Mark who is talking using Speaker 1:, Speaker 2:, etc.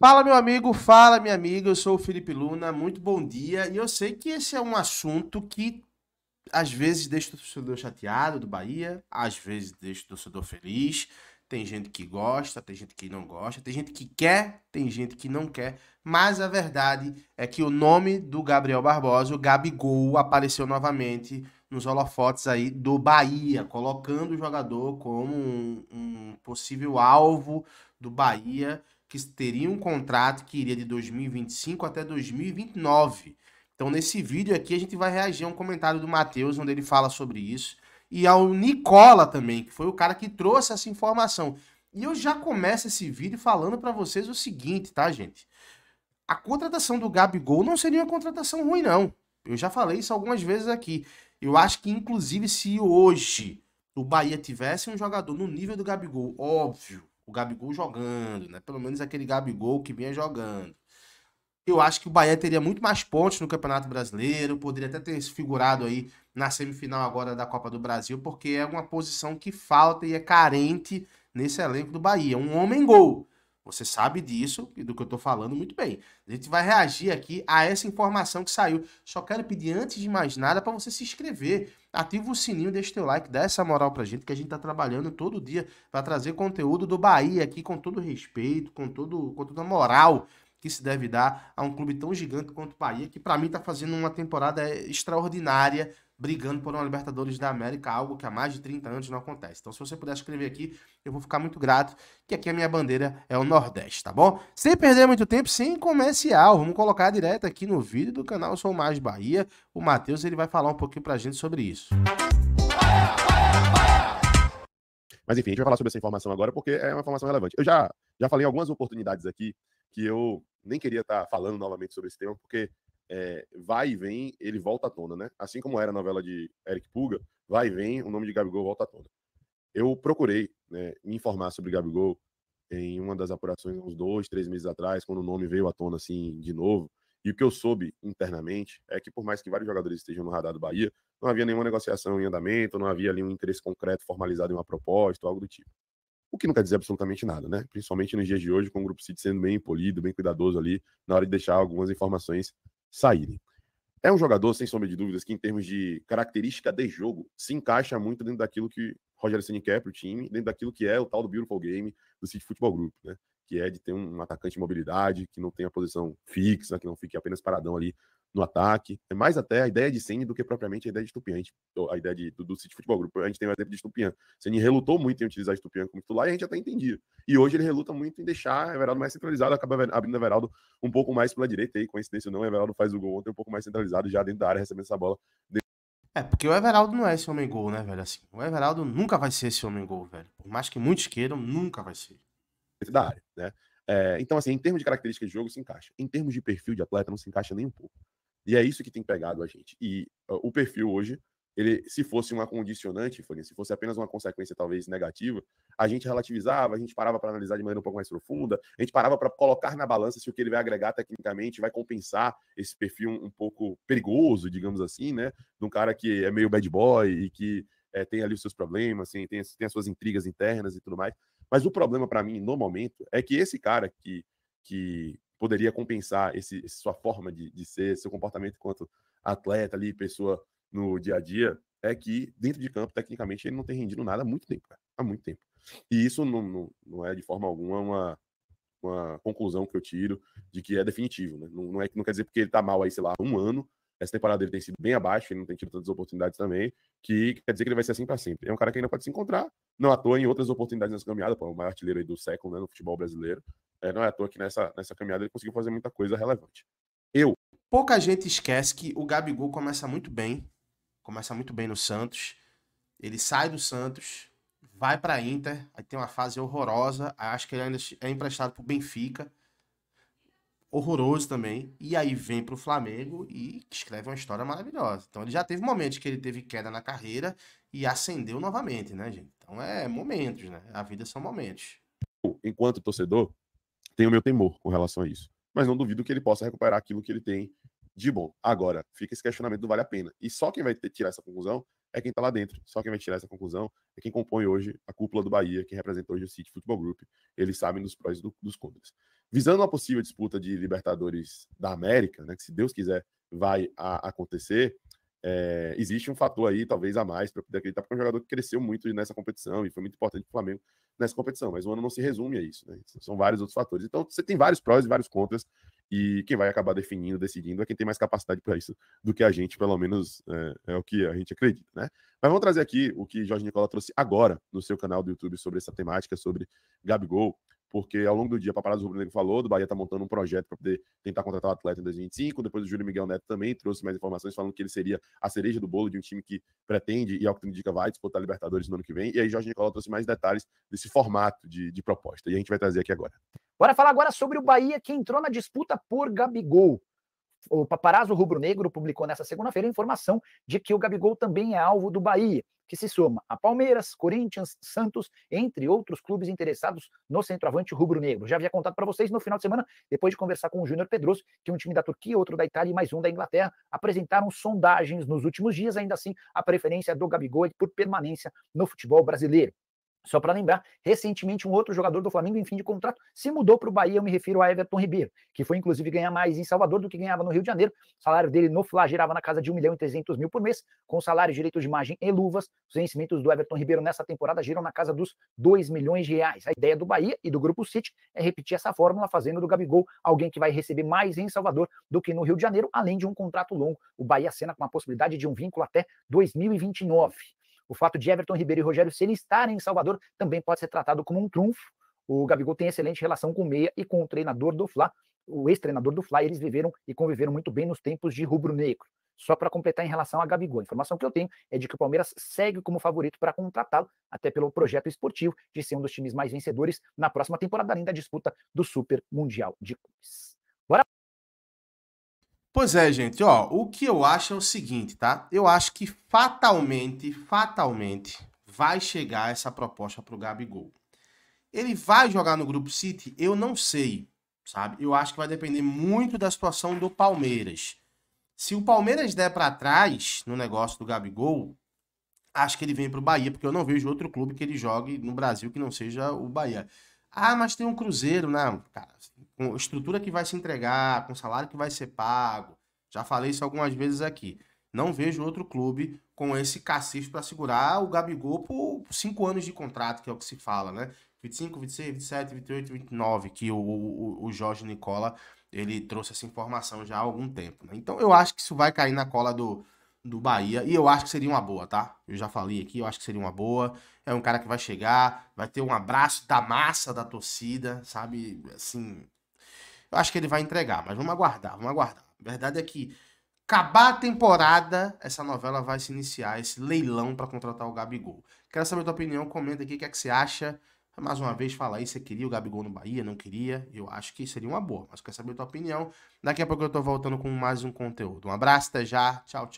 Speaker 1: Fala, meu amigo, fala, minha amiga. Eu sou o Felipe Luna, muito bom dia. E eu sei que esse é um assunto que às vezes deixa o torcedor chateado do Bahia, às vezes deixa o torcedor feliz. Tem gente que gosta, tem gente que não gosta, tem gente que quer, tem gente que não quer. Mas a verdade é que o nome do Gabriel Barbosa, o Gabigol, apareceu novamente nos holofotes aí do Bahia, colocando o jogador como um, um possível alvo do Bahia que teria um contrato que iria de 2025 até 2029. Então, nesse vídeo aqui, a gente vai reagir a um comentário do Matheus, onde ele fala sobre isso, e ao Nicola também, que foi o cara que trouxe essa informação. E eu já começo esse vídeo falando para vocês o seguinte, tá, gente? A contratação do Gabigol não seria uma contratação ruim, não. Eu já falei isso algumas vezes aqui. Eu acho que, inclusive, se hoje o Bahia tivesse um jogador no nível do Gabigol, óbvio, o Gabigol jogando, né? Pelo menos aquele Gabigol que vinha jogando. Eu acho que o Bahia teria muito mais pontos no Campeonato Brasileiro, poderia até ter se figurado aí na semifinal agora da Copa do Brasil, porque é uma posição que falta e é carente nesse elenco do Bahia. Um homem gol. Você sabe disso e do que eu estou falando muito bem. A gente vai reagir aqui a essa informação que saiu. Só quero pedir, antes de mais nada, para você se inscrever. Ativa o sininho, deixa teu like, dá essa moral pra gente, que a gente tá trabalhando todo dia para trazer conteúdo do Bahia aqui com todo respeito, com, todo, com toda moral que se deve dar a um clube tão gigante quanto o Bahia, que para mim está fazendo uma temporada eh, extraordinária, brigando por uma Libertadores da América, algo que há mais de 30 anos não acontece. Então, se você puder escrever aqui, eu vou ficar muito grato, que aqui a minha bandeira é o Nordeste, tá bom? Sem perder muito tempo, sem comercial, vamos colocar direto aqui no vídeo do canal Sou Mais Bahia. O Matheus ele vai falar um pouquinho a gente sobre isso. Mas enfim, a gente vai falar sobre essa informação agora porque é uma informação relevante. Eu já,
Speaker 2: já falei algumas oportunidades aqui que eu nem queria estar tá falando novamente sobre esse tema, porque é, vai e vem, ele volta à tona, né? Assim como era a novela de Eric Puga, vai e vem, o nome de Gabigol volta à tona. Eu procurei né, me informar sobre Gabigol em uma das apurações, uns dois, três meses atrás, quando o nome veio à tona assim de novo. E o que eu soube internamente é que, por mais que vários jogadores estejam no radar do Bahia, não havia nenhuma negociação em andamento, não havia ali um interesse concreto formalizado em uma proposta, algo do tipo o que não quer dizer absolutamente nada, né? Principalmente nos dias de hoje, com o Grupo City sendo bem polido, bem cuidadoso ali, na hora de deixar algumas informações saírem. É um jogador, sem sombra de dúvidas, que em termos de característica de jogo, se encaixa muito dentro daquilo que Roger Ceni quer para o time, dentro daquilo que é o tal do Beautiful Game do City Futebol Group, né? Que é de ter um atacante de mobilidade, que não tem a posição fixa, que não fique apenas paradão ali no ataque. É mais até a ideia de Ceni do que propriamente a ideia de Estupian. A, ideia de, do, do City Futebol Grupo. A gente tem o tempo exemplo de Estupian. Ceni relutou muito em utilizar Estupian como titular e a gente até entendia. E hoje ele reluta muito em deixar Everaldo mais centralizado, acaba abrindo Everaldo um pouco mais pela direita. E coincidência ou não, Everaldo faz o gol
Speaker 1: ontem um pouco mais centralizado, já dentro da área, recebendo essa bola. É, porque o Everaldo não é esse homem gol, né, velho? Assim, o Everaldo nunca vai ser esse homem gol, velho. Por mais que muitos queiram, nunca vai ser. dentro Da área,
Speaker 2: né? É, então, assim, em termos de características de jogo, se encaixa. Em termos de perfil de atleta,
Speaker 1: não se encaixa nem um pouco.
Speaker 2: E é isso que tem pegado a gente. E uh, o perfil hoje, ele, se fosse uma condicionante, se fosse apenas uma consequência talvez negativa, a gente relativizava, a gente parava para analisar de maneira um pouco mais profunda, a gente parava para colocar na balança se o que ele vai agregar tecnicamente vai compensar esse perfil um, pouco perigoso, digamos assim, né? De um cara que é meio bad boy e que é, tem ali os seus problemas, assim, tem, tem as suas intrigas internas e tudo mais. Mas o problema para mim, no momento, é que esse cara que, que poderia compensar esse, sua forma de, de ser, seu comportamento enquanto atleta ali, pessoa no dia a dia, é que dentro de campo, tecnicamente, ele não tem rendido nada há muito tempo, cara, há muito tempo. E isso não, não, não é de forma alguma uma, uma conclusão que eu tiro de que é definitivo, né? Não, não, é, não quer dizer porque ele tá mal aí, sei lá, um ano, essa temporada ele tem sido bem abaixo, ele não tem tido tantas oportunidades também, que quer dizer que ele vai ser assim para sempre. É um cara que ainda pode se encontrar, não à toa em outras oportunidades nessa caminhada, pô, é o maior artilheiro aí do século, né, no futebol brasileiro,
Speaker 1: é, não é à toa que nessa, nessa caminhada ele conseguiu fazer muita coisa relevante. Eu. Pouca gente esquece que o Gabigol começa muito bem. Começa muito bem no Santos. Ele sai do Santos, vai para Inter, aí tem uma fase horrorosa. Acho que ele ainda é emprestado pro Benfica. Horroroso também. E aí vem pro Flamengo e escreve uma história maravilhosa. Então ele já teve momentos que ele teve queda na carreira e ascendeu novamente, né, gente? Então é momentos, né? A vida são momentos.
Speaker 2: Enquanto torcedor, tenho meu temor com relação a isso. Mas não duvido que ele possa recuperar aquilo que ele tem de bom. Agora, fica esse questionamento do vale a pena. E só quem vai ter, tirar essa conclusão é quem está lá dentro. Só quem vai tirar essa conclusão é quem compõe hoje a cúpula do Bahia, que representa hoje o City Football Group. Eles sabem dos prós e do, dos contras. Visando uma possível disputa de Libertadores da América, né, que se Deus quiser vai acontecer, é, existe um fator aí, talvez a mais, para poder acreditar, porque é um jogador que cresceu muito nessa competição e foi muito importante para o Flamengo nessa competição. Mas o ano não se resume a isso, né? São vários outros fatores. Então você tem vários prós e vários contras, e quem vai acabar definindo, decidindo, é quem tem mais capacidade para isso do que a gente, pelo menos é, é, o que a gente acredita, né? Mas vamos trazer aqui o que Jorge Nicola trouxe agora no seu canal do YouTube sobre essa temática, sobre Gabigol porque ao longo do dia, Paparazzo Rubro Negro falou, do Bahia está montando um projeto para poder tentar contratar o atleta em 2025. Depois o Júlio Miguel Neto também trouxe mais informações falando que ele seria a cereja do bolo de um time que pretende, e ao que tudo indica, vai disputar Libertadores no ano que vem. E aí Jorge Nicolau trouxe mais detalhes desse formato de, de proposta. E a gente vai trazer aqui agora.
Speaker 3: Bora falar agora sobre o Bahia que entrou na disputa por Gabigol. O paparazzo rubro-negro publicou nessa segunda-feira informação de que o Gabigol também é alvo do Bahia, que se soma a Palmeiras, Corinthians, Santos, entre outros clubes interessados no centroavante rubro-negro. Já havia contado para vocês no final de semana, depois de conversar com o Júnior Pedroso, que um time da Turquia, outro da Itália e mais um da Inglaterra apresentaram sondagens nos últimos dias, ainda assim a preferência do Gabigol é por permanência no futebol brasileiro. Só para lembrar, recentemente um outro jogador do Flamengo em fim de contrato se mudou para o Bahia, eu me refiro a Everton Ribeiro, que foi inclusive ganhar mais em Salvador do que ganhava no Rio de Janeiro. O salário dele no Flá girava na casa de 1 milhão e 300 mil por mês, com salário, direitos de imagem e luvas. Os vencimentos do Everton Ribeiro nessa temporada giram na casa dos 2 milhões de reais. A ideia do Bahia e do Grupo City é repetir essa fórmula, fazendo do Gabigol alguém que vai receber mais em Salvador do que no Rio de Janeiro, além de um contrato longo. O Bahia cena com a possibilidade de um vínculo até 2029. O fato de Everton Ribeiro e Rogério Ceni estarem em Salvador também pode ser tratado como um trunfo. O Gabigol tem excelente relação com o Meia e com o treinador do Fla, o ex-treinador do Fla, eles viveram e conviveram muito bem nos tempos de rubro-negro. Só para completar em relação a Gabigol, a informação que eu tenho é de que o Palmeiras segue como favorito para contratá-lo, até pelo projeto esportivo de ser um dos times mais vencedores na próxima temporada, além da disputa do Super Mundial de Clubes. Bora!
Speaker 1: Pois é, gente, ó, o que eu acho é o seguinte, tá? Eu acho que fatalmente, fatalmente vai chegar essa proposta pro Gabigol. Ele vai jogar no grupo City? Eu não sei, sabe? Eu acho que vai depender muito da situação do Palmeiras. Se o Palmeiras der para trás no negócio do Gabigol, acho que ele vem pro Bahia, porque eu não vejo outro clube que ele jogue no Brasil que não seja o Bahia. Ah, mas tem um Cruzeiro, não, cara com estrutura que vai se entregar, com salário que vai ser pago. Já falei isso algumas vezes aqui. Não vejo outro clube com esse cacife para segurar o Gabigol por cinco anos de contrato, que é o que se fala, né? 25, 26, 27, 28, 29, que o, o, o Jorge Nicola ele trouxe essa informação já há algum tempo. Né? Então eu acho que isso vai cair na cola do, do Bahia e eu acho que seria uma boa, tá? Eu já falei aqui, eu acho que seria uma boa. É um cara que vai chegar, vai ter um abraço da massa da torcida, sabe? Assim, eu acho que ele vai entregar, mas vamos aguardar, vamos aguardar. A verdade é que acabar a temporada, essa novela vai se iniciar, esse leilão para contratar o Gabigol. Quero saber a tua opinião, comenta aqui o que é que você acha. Mais uma vez, fala aí, você queria o Gabigol no Bahia, não queria? Eu acho que seria uma boa, mas quero saber a tua opinião. Daqui a pouco eu tô voltando com mais um conteúdo. Um abraço, até já, tchau, tchau.